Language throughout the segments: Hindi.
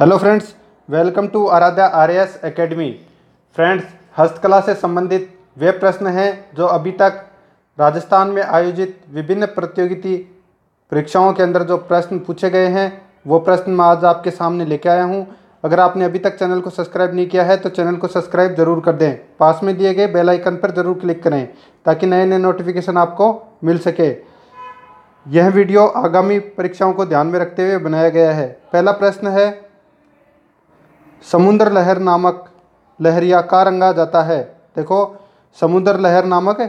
hello friends welcome to Aaradhya R S academy friends हस्तकला से संबंधित वे प्रश्न हैं जो अभी तक राजस्थान में आयोजित विभिन्न प्रतियोगिति परीक्षाओं के अंदर जो प्रश्न पूछे गए हैं वो प्रश्न मैं आज आपके सामने लेके आया हूँ अगर आपने अभी तक चैनल को सब्सक्राइब नहीं किया है तो चैनल को सब्सक्राइब जरूर कर दें पास में दिए गए बेल आइकन पर ज़रूर क्लिक करें ताकि नए नए नोटिफिकेशन आपको मिल सके यह वीडियो आगामी परीक्षाओं को ध्यान में रखते हुए बनाया गया है पहला प्रश्न है समुद्र लहर नामक लहरिया का रंगा जाता है देखो समुद्र लहर नामक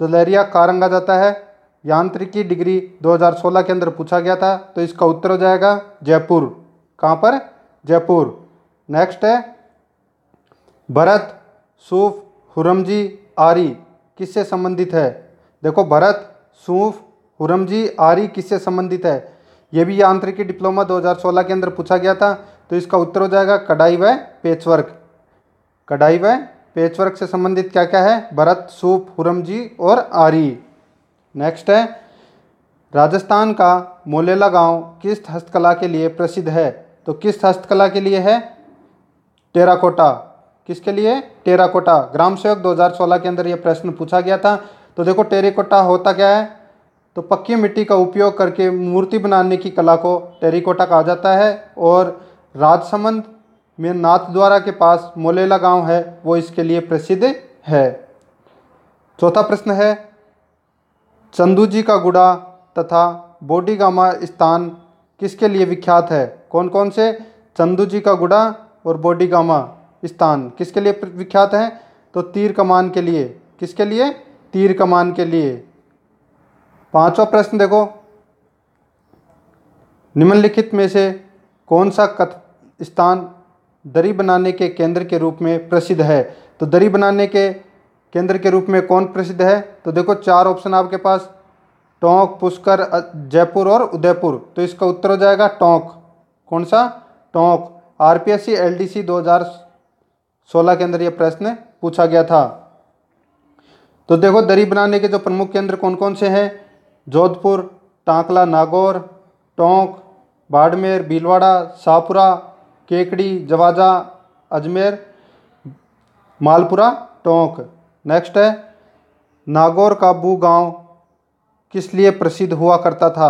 जो लहरिया का रंगा जाता है यांत्रिकी डिग्री 2016 के अंदर पूछा गया था तो इसका उत्तर हो जाएगा जयपुर कहाँ पर जयपुर नेक्स्ट है भरत सूफ हुरमजी आरी किससे संबंधित है देखो भरत सूफ हुरमजी आरी किससे संबंधित है ये भी यांत्रिकी डिप्लोमा 2016 के अंदर पूछा गया था तो इसका उत्तर हो जाएगा कढ़ाई व पेचवर्क कढ़ाई व पेचवर्क से संबंधित क्या क्या है भरत सूप हुरमजी और आरी नेक्स्ट है राजस्थान का मोलेला गांव किस हस्तकला के लिए प्रसिद्ध है तो किस हस्तकला के लिए है टेराकोटा किसके लिए टेराकोटा ग्राम सेवक 2016 के अंदर यह प्रश्न पूछा गया था तो देखो टेरिकोटा होता क्या है तो पक्की मिट्टी का उपयोग करके मूर्ति बनाने की कला को टेरिकोटा कहा जाता है और राजसमंद में नाथद्वारा के पास मोलेला गांव है वो इसके लिए प्रसिद्ध है चौथा प्रश्न है चंदू जी का गुड़ा तथा बोडीगामा स्थान किसके लिए विख्यात है कौन कौन से चंदू जी का गुड़ा और बोडीगामा स्थान किसके लिए विख्यात है तो तीर कमान के लिए किसके लिए तीर कमान के लिए पांचवा प्रश्न देखो निम्नलिखित में से कौन सा कथ स्थान दरी बनाने के केंद्र के रूप में प्रसिद्ध है तो दरी बनाने के केंद्र के रूप में कौन प्रसिद्ध है तो देखो चार ऑप्शन आपके पास टोंक पुष्कर जयपुर और उदयपुर तो इसका उत्तर हो जाएगा टोंक कौन सा Tonk R P S C C L D दो हजार सोलह के अंदर यह प्रश्न पूछा गया था तो देखो दरी बनाने के जो प्रमुख केंद्र कौन कौन से हैं जोधपुर टांकला नागौर टोंक बाड़मेर भीलवाड़ा शाहपुरा केकड़ी जवाजा अजमेर मालपुरा टोंक नेक्स्ट है नागौर का बू गाँव किस लिए प्रसिद्ध हुआ करता था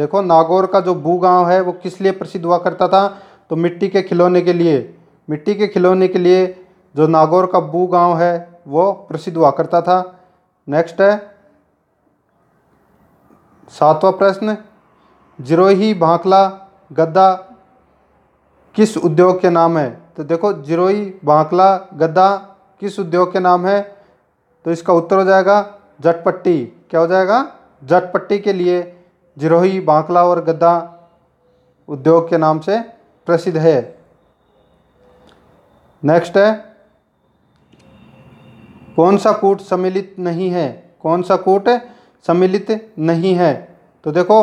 देखो नागौर का जो बू गाँव है वो किस लिए प्रसिद्ध हुआ करता था तो मिट्टी के खिलौने के लिए मिट्टी के खिलौने के लिए जो नागौर का बू गाँव है वो प्रसिद्ध हुआ करता था नेक्स्ट है सातवां प्रश्न जिरोही बांकला गद्दा किस उद्योग के नाम है तो देखो जिरोही बांकला गद्दा किस उद्योग के नाम है तो इसका उत्तर हो जाएगा जटपट्टी क्या हो जाएगा जटपट्टी के लिए जिरोही बांकला और गद्दा उद्योग के नाम से प्रसिद्ध है नेक्स्ट है कौन सा कूट सम्मिलित नहीं है कौन सा कूट सम्मिलित नहीं है तो देखो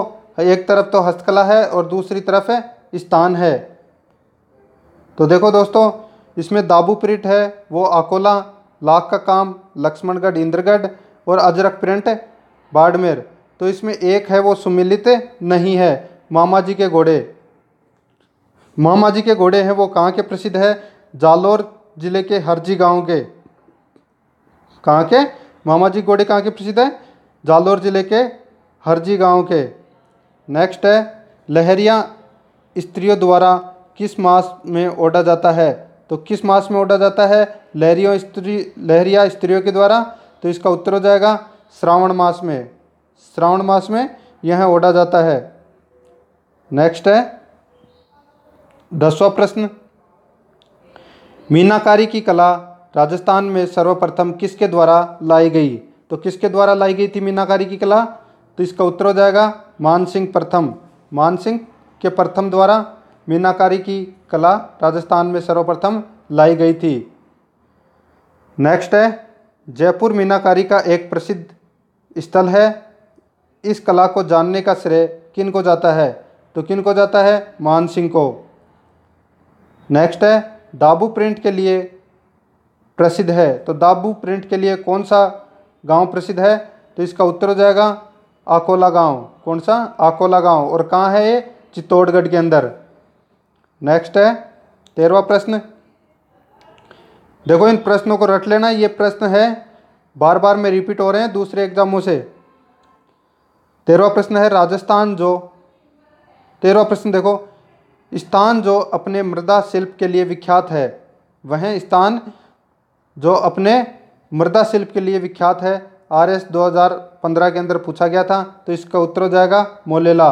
एक तरफ तो हस्तकला है और दूसरी तरफ है स्थान है तो देखो दोस्तों इसमें दाबू प्रिंट है वो अकोला लाख का काम लक्ष्मणगढ़ इंद्रगढ़ और अजरक प्रिंट बाड़मेर तो इसमें एक है वो सुमिलित नहीं है मामा जी के घोड़े मामा जी के घोड़े हैं वो कहाँ के प्रसिद्ध है जालोर जिले के हरजी गांव के कहाँ के मामा जी घोड़े कहाँ के प्रसिद्ध है जालोर जिले के हरजी गांव के नेक्स्ट है लहरिया स्त्रियों द्वारा किस मास में ओढ़ा जाता है तो किस मास में ओढ़ा जाता है लहरियों स्त्री लहरिया स्त्रियों के द्वारा तो इसका उत्तर हो जाएगा श्रावण मास में श्रावण मास में यह ओढ़ा जाता है नेक्स्ट है दसवा प्रश्न मीनाकारी की कला राजस्थान में सर्वप्रथम किसके द्वारा लाई गई तो किसके द्वारा लाई गई थी मीनाकारी की कला तो इसका उत्तर हो जाएगा मानसिंह प्रथम मानसिंह के प्रथम द्वारा मीनाकारी की कला राजस्थान में सर्वप्रथम लाई गई थी नेक्स्ट है जयपुर मीनाकारी का एक प्रसिद्ध स्थल है इस कला को जानने का श्रेय किन को जाता है तो किन को जाता है मान सिंह को नेक्स्ट है दाबू प्रिंट के लिए प्रसिद्ध है तो दाबू प्रिंट के लिए कौन सा गांव प्रसिद्ध है तो इसका उत्तर हो जाएगा आकोला गांव कौन सा आकोला गांव और कहाँ है ये चित्तौड़गढ़ के अंदर नेक्स्ट है तेरवा प्रश्न देखो इन प्रश्नों को रट लेना ये प्रश्न है बार बार में रिपीट हो रहे हैं दूसरे एग्जामों से तेरवा प्रश्न है राजस्थान जो तेरवा प्रश्न देखो स्थान जो अपने मृदा शिल्प के लिए विख्यात है वह स्थान जो अपने मृदा शिल्प के लिए विख्यात है आर एस दो हज़ार पंद्रह के अंदर पूछा गया था तो इसका उत्तर हो जाएगा मोलेला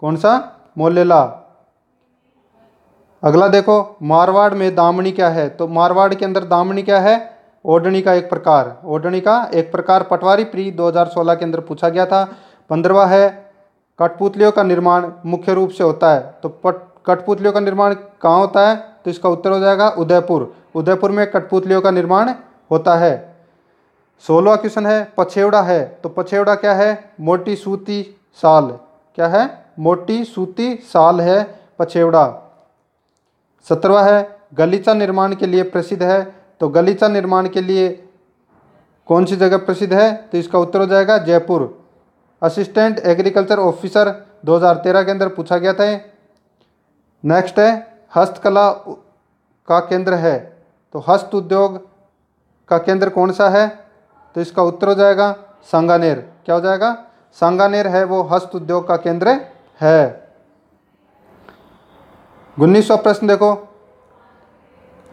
कौन सा मोलेला अगला देखो मारवाड़ में दामनी क्या है तो मारवाड़ के अंदर दामनी क्या है ओढ़नी का एक प्रकार ओढ़नी का एक प्रकार पटवारी प्री 2016 के अंदर पूछा गया था पंद्रवा है कठपुतलियों का निर्माण मुख्य रूप से होता है तो पट कठपुतलियों का निर्माण कहाँ होता है तो इसका उत्तर हो जाएगा उदयपुर उदयपुर में कठपुतलियों का निर्माण होता है सोलवा क्वेश्चन है पछेवड़ा है तो पछेवड़ा क्या है मोटी सूती साल क्या है मोटी सूती साल है पछेवड़ा सत्रवा है गलीचा निर्माण के लिए प्रसिद्ध है तो गलीचा निर्माण के लिए कौन सी जगह प्रसिद्ध है तो इसका उत्तर हो जाएगा जयपुर असिस्टेंट एग्रीकल्चर ऑफिसर 2013 के अंदर पूछा गया था नेक्स्ट है हस्तकला का केंद्र है तो हस्त उद्योग का केंद्र कौन सा है तो इसका उत्तर हो जाएगा संगानेर क्या हो जाएगा संगानेर है वो हस्त उद्योग का केंद्र है उन्नीसवा प्रश्न देखो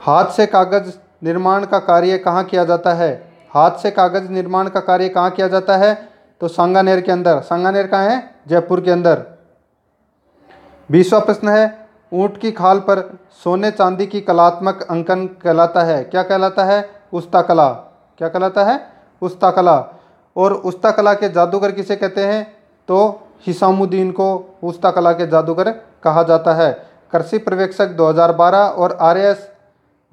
हाथ से कागज निर्माण का कार्य कहाँ किया जाता है हाथ से कागज निर्माण का कार्य कहाँ किया जाता है तो सांगानेर के अंदर सांगानेर कहाँ है जयपुर के अंदर बीसवा प्रश्न है ऊँट की खाल पर सोने चांदी की कलात्मक अंकन कहलाता है क्या कहलाता है उस्ता कला क्या कहलाता है उस्ता कला और उस्ता कला के जादूगर किसे कहते हैं तो हिसामुद्दीन को उस्ता कला के जादूगर कहा जाता है कृषि पर्यवेक्षक 2012 और आर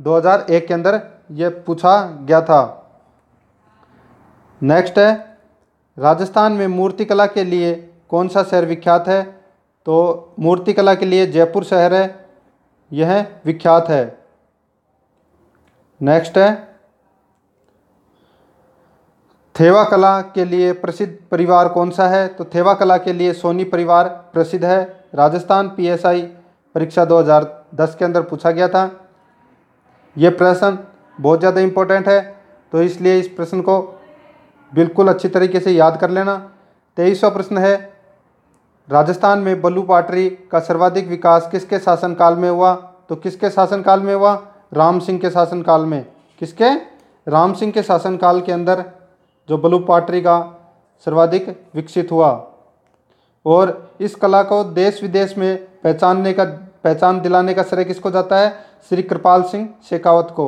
2001 के अंदर यह पूछा गया था नेक्स्ट है राजस्थान में मूर्तिकला के लिए कौन सा शहर विख्यात है तो मूर्तिकला के लिए जयपुर शहर है यह विख्यात है नेक्स्ट है थेवा कला के लिए प्रसिद्ध परिवार कौन सा है तो थेवा कला के लिए सोनी परिवार प्रसिद्ध है राजस्थान पीएसआई परीक्षा 2010 के अंदर पूछा गया था यह प्रश्न बहुत ज़्यादा इम्पोर्टेंट है तो इसलिए इस प्रश्न को बिल्कुल अच्छी तरीके से याद कर लेना तेईसवा प्रश्न है राजस्थान में बल्लू पाटरी का सर्वाधिक विकास किसके शासनकाल में हुआ तो किसके शासनकाल में हुआ राम सिंह के शासनकाल में किसके राम सिंह के शासनकाल के अंदर जो ब्लू पॉटरी का सर्वाधिक विकसित हुआ और इस कला को देश विदेश में पहचानने का पहचान दिलाने का श्रेय किसको जाता है श्री कृपाल सिंह शेखावत को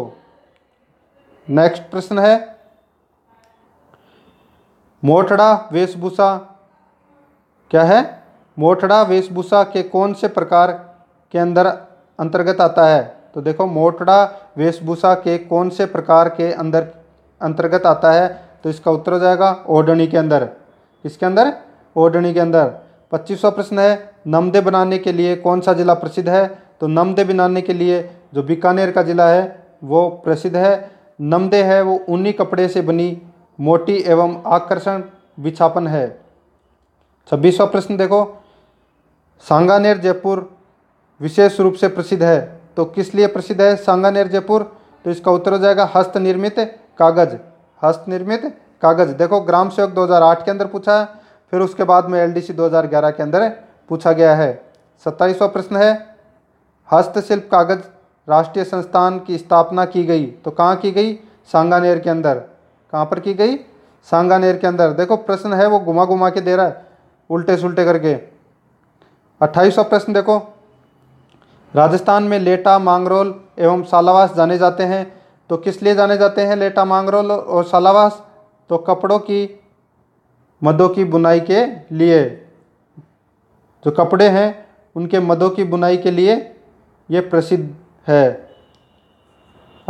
नेक्स्ट प्रश्न है मोठड़ा वेशभूषा क्या है मोठड़ा वेशभूषा के कौन से प्रकार के अंदर अंतर्गत आता है तो देखो मोठड़ा वेशभूषा के कौन से प्रकार के अंदर अंतर्गत आता है तो इसका उत्तर हो जाएगा ओडनी के अंदर इसके अंदर ओडनी के अंदर पच्चीसवा प्रश्न है नमदे बनाने के लिए कौन सा जिला प्रसिद्ध है तो नमदे बनाने के लिए जो बीकानेर का ज़िला है वो प्रसिद्ध है नमदे है वो ऊनी कपड़े से बनी मोटी एवं आकर्षण विछापन है छब्बीसवा प्रश्न देखो सांगानेर जयपुर विशेष रूप से प्रसिद्ध है तो किस लिए प्रसिद्ध है सांगानेर जयपुर तो इसका उत्तर हो जाएगा हस्त निर्मित कागज़ हस्त निर्मित कागज देखो ग्राम सेवक 2008 के अंदर पूछा है फिर उसके बाद में एलडीसी 2011 के अंदर पूछा गया है सत्ताईसवा प्रश्न है हस्तशिल्प कागज राष्ट्रीय संस्थान की स्थापना की गई तो कहाँ की गई सांगानेर के अंदर कहाँ पर की गई सांगानेर के अंदर देखो प्रश्न है वो घुमा घुमा के दे रहा है उल्टे सुलटे करके अट्ठाईसवा प्रश्न देखो राजस्थान में लेटा मांगरोल एवं सालावास जाने जाते हैं तो किस लिए जाने जाते हैं लेटा मांगरोल और सलावास तो कपड़ों की मदों की बुनाई के लिए जो कपड़े हैं उनके मदों की बुनाई के लिए ये प्रसिद्ध है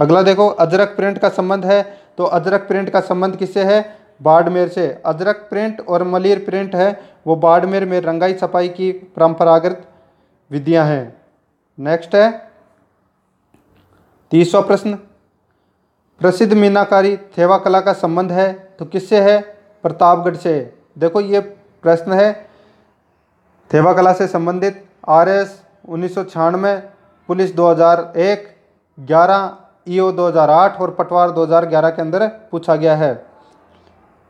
अगला देखो अजरक प्रिंट का संबंध है तो अजरक प्रिंट का संबंध किससे है बाड़मेर से अजरक प्रिंट और मलिर प्रिंट है वो बाड़मेर में रंगाई सफाई की परंपरागत विधियां हैं नेक्स्ट है तीसवा प्रश्न प्रसिद्ध मीनाकारी थेवा कला का संबंध है तो किससे है प्रतापगढ़ से देखो ये प्रश्न है थेवा कला से संबंधित आर एस उन्नीस पुलिस 2001 11 ईओ 2008 और पटवार 2011 के अंदर पूछा गया है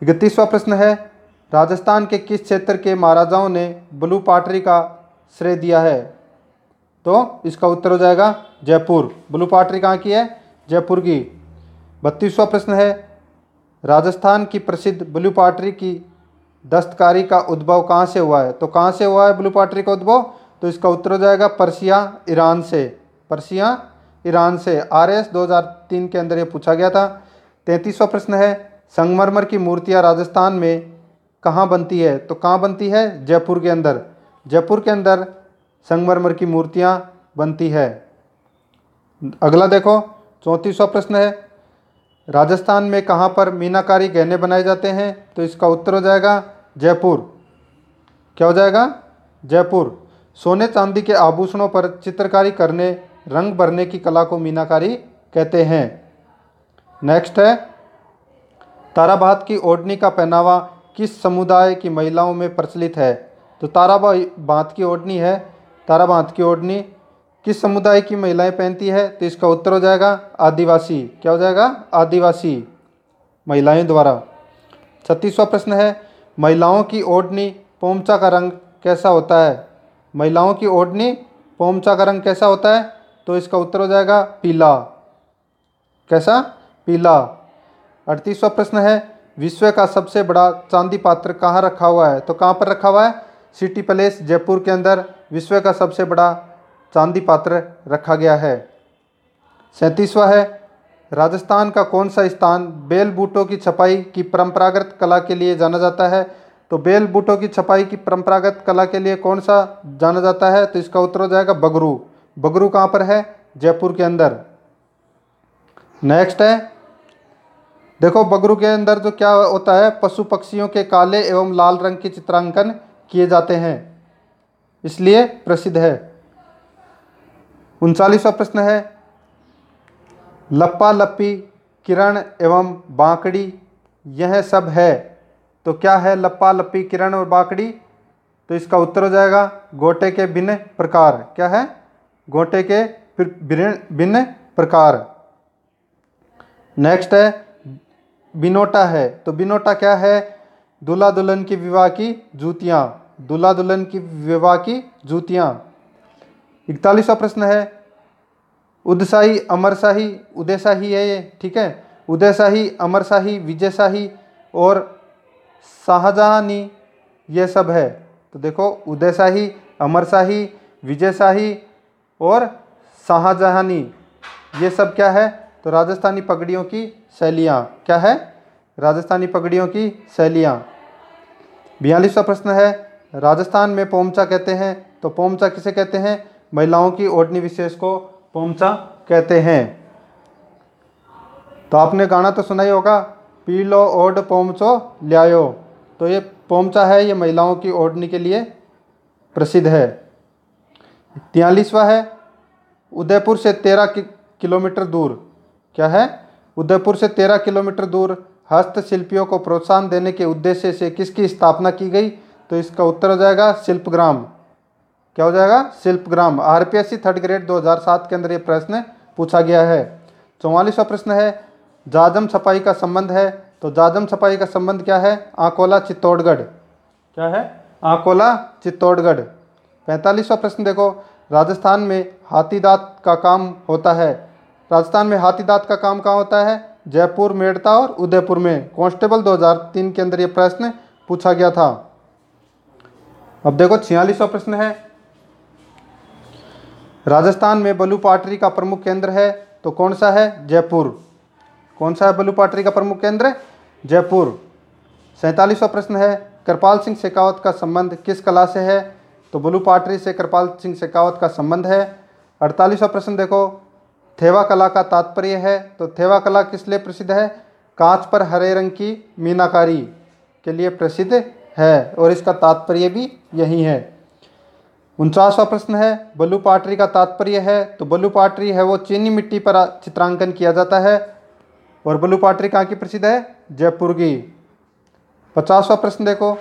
इकतीसवा प्रश्न है राजस्थान के किस क्षेत्र के महाराजाओं ने ब्लू पाटरी का श्रेय दिया है तो इसका उत्तर हो जाएगा जयपुर ब्लू पाटरी कहाँ की है जयपुर की बत्तीसवा प्रश्न है राजस्थान की प्रसिद्ध ब्लू पाटरी की दस्तकारी का उद्भव कहाँ से हुआ है तो कहाँ से हुआ है ब्लू पाटरी का उद्भव तो इसका उत्तर हो जाएगा पर्सिया ईरान से पर्सिया ईरान से आर एस दो के अंदर ये पूछा गया था तैंतीसवा प्रश्न है संगमरमर की मूर्तियाँ राजस्थान में कहाँ बनती है तो कहाँ बनती है जयपुर के अंदर जयपुर के अंदर संगमरमर की मूर्तियाँ बनती है अगला देखो चौंतीसवा प्रश्न है राजस्थान में कहाँ पर मीनाकारी गहने बनाए जाते हैं तो इसका उत्तर हो जाएगा जयपुर क्या हो जाएगा जयपुर सोने चांदी के आभूषणों पर चित्रकारी करने रंग भरने की कला को मीनाकारी कहते हैं नेक्स्ट है ताराबाद की ओढ़नी का पहनावा किस समुदाय की महिलाओं में प्रचलित है तो ताराबा बांध की ओढ़नी है ताराबांध की ओढ़नी किस समुदाय की महिलाएं पहनती है तो इसका उत्तर हो जाएगा आदिवासी क्या हो जाएगा आदिवासी महिलाएं द्वारा छत्तीसवा प्रश्न है महिलाओं की ओढ़नी पोमचा का रंग कैसा होता है महिलाओं की ओढ़नी पोमचा का रंग कैसा होता है तो इसका उत्तर हो जाएगा पीला कैसा पीला अड़तीसवा प्रश्न है विश्व का सबसे बड़ा चांदी पात्र कहाँ रखा हुआ है तो कहाँ पर रखा हुआ है सिटी पैलेस जयपुर के अंदर विश्व का सबसे बड़ा चांदी पात्र रखा गया है सैंतीसवा है राजस्थान का कौन सा स्थान बेल बूटों की छपाई की परंपरागत कला के लिए जाना जाता है तो बेल बूटों की छपाई की परंपरागत कला के लिए कौन सा जाना जाता है तो इसका उत्तर हो जाएगा बगरू बगरू कहाँ पर है जयपुर के अंदर नेक्स्ट है देखो बगरू के अंदर जो क्या होता है पशु पक्षियों के काले एवं लाल रंग के चित्रांकन किए जाते हैं इसलिए प्रसिद्ध है उनचालीसवा प्रश्न है लप्पा लप्पी किरण एवं बांकड़ी यह सब है तो क्या है लप्पा लप्पी किरण और बांकड़ी तो इसका उत्तर हो जाएगा गोटे के भिन्न प्रकार क्या है गोटे के भिन्न प्रकार नेक्स्ट है बिनोटा है तो बिनोटा क्या है दूल्हा दुल्हन की विवाह की जूतियाँ दूल्हा दुल्हन की विवाह की जूतियाँ इकतालीसवा प्रश्न है उदशाही अमरशाही उदयशाही है ये ठीक है उदयशाही अमरशाही विजयशाही और शाहजहानी ये सब है तो देखो उदयशाही अमरशाही विजयशाही और शाहजहानी ये सब क्या है तो राजस्थानी पगड़ियों की शैलियाँ क्या है राजस्थानी पगड़ियों की शैलियाँ बयालीसवा प्रश्न है राजस्थान में पोमचा कहते हैं तो पोमचा किसे कहते हैं महिलाओं की ओढ़नी विशेष को पोमचा कहते हैं तो आपने गाना तो सुना ही होगा पी लो ओढ़ पोमचो लियायो तो ये पोमचा है ये महिलाओं की ओढ़नी के लिए प्रसिद्ध है तियालीसवा है उदयपुर से तेरह किलोमीटर दूर क्या है उदयपुर से तेरह किलोमीटर दूर हस्तशिल्पियों को प्रोत्साहन देने के उद्देश्य से किसकी स्थापना की गई तो इसका उत्तर हो जाएगा शिल्पग्राम क्या हो जाएगा शिल्पग्राम आरपीएससी थर्ड ग्रेड सात के अंदर ये प्रश्न पूछा गया है चौवालीसवा प्रश्न है जाजम छपाई का संबंध है तो जाजम छपाई का संबंध क्या है आकोला चित्तौड़गढ़ क्या है आकोला चित्तौड़गढ़ पैंतालीसवा प्रश्न देखो राजस्थान में हाथी दांत का काम होता है राजस्थान में हाथी दांत का काम कहाँ होता है जयपुर मेड़ता और उदयपुर में कांस्टेबल 2003 के अंदर यह प्रश्न पूछा गया था अब देखो छियालीसवा प्रश्न है राजस्थान में बलू पाटरी का प्रमुख केंद्र है तो कौन सा है जयपुर कौन सा है बलू पाटरी का प्रमुख केंद्र जयपुर सैंतालीसवा प्रश्न है कृपाल सिंह शेखावत का संबंध किस कला से है तो बलू पाटरी से कृपाल सिंह शेखावत का संबंध है अड़तालीसवा प्रश्न देखो थेवा कला का तात्पर्य है तो थेवा कला किस लिए प्रसिद्ध है कांच पर हरे रंग की मीनाकारी के लिए प्रसिद्ध है और इसका तात्पर्य भी यही है उनचासवा प्रश्न है बलू पाटरी का तात्पर्य है तो बलू पाटरी है वो चीनी मिट्टी पर चित्रांकन किया जाता है और बलू पाटरी कहाँ की प्रसिद्ध है जयपुर की पचासवा प्रश्न देखो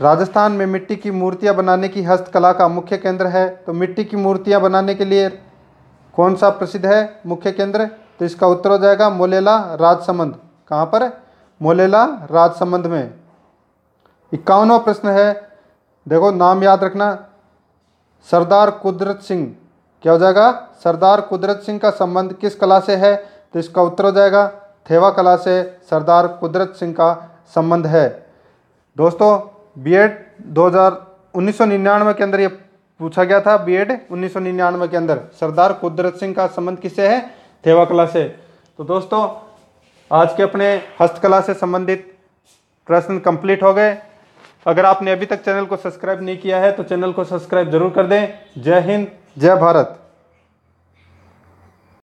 राजस्थान में मिट्टी की मूर्तियाँ बनाने की हस्तकला का मुख्य केंद्र है तो मिट्टी की मूर्तियाँ बनाने के लिए कौन सा प्रसिद्ध है मुख्य केंद्र तो इसका उत्तर हो जाएगा मोलेला राजसमंद कहाँ पर मोलेला राजसमंद में इक्यावनवा प्रश्न है देखो नाम याद रखना सरदार कुदरत सिंह क्या हो जाएगा सरदार कुदरत सिंह का संबंध किस कला से है तो इसका उत्तर हो जाएगा थेवा कला से सरदार कुदरत सिंह का संबंध है दोस्तों बी एड दो हज़ार के अंदर ये पूछा गया था बी एड के अंदर सरदार कुदरत सिंह का संबंध किससे है थेवा कला से तो दोस्तों आज के अपने हस्तकला से संबंधित प्रश्न कंप्लीट हो गए अगर आपने अभी तक चैनल को सब्सक्राइब नहीं किया है तो चैनल को सब्सक्राइब जरूर कर दें जय हिंद जय भारत